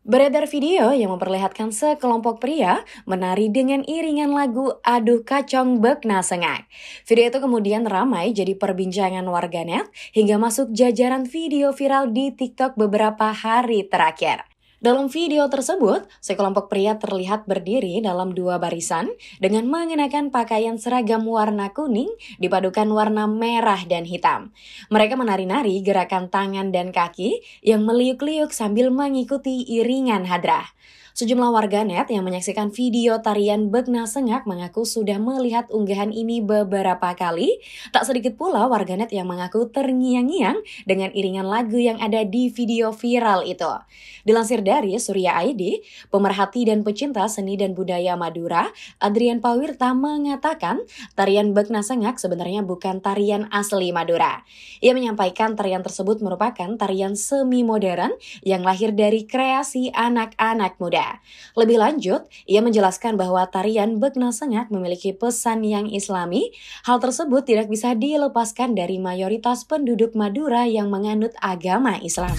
Beredar video yang memperlihatkan sekelompok pria menari dengan iringan lagu Aduh Kacong Bekna Sengak. Video itu kemudian ramai jadi perbincangan warganet hingga masuk jajaran video viral di TikTok beberapa hari terakhir. Dalam video tersebut, sekelompok pria terlihat berdiri dalam dua barisan dengan mengenakan pakaian seragam warna kuning dipadukan warna merah dan hitam. Mereka menari-nari gerakan tangan dan kaki yang meliuk-liuk sambil mengikuti iringan hadrah. Sejumlah warganet yang menyaksikan video tarian Begna Sengak mengaku sudah melihat unggahan ini beberapa kali. Tak sedikit pula warganet yang mengaku terngiang-ngiang dengan iringan lagu yang ada di video viral itu. Dilansir dari Surya Aidi, pemerhati dan pecinta seni dan budaya Madura, Adrian Pawirta mengatakan tarian Bekna Sengak sebenarnya bukan tarian asli Madura. Ia menyampaikan tarian tersebut merupakan tarian semi-modern yang lahir dari kreasi anak-anak muda. Lebih lanjut, ia menjelaskan bahwa tarian Bekna Sengak memiliki pesan yang islami. Hal tersebut tidak bisa dilepaskan dari mayoritas penduduk Madura yang menganut agama Islam.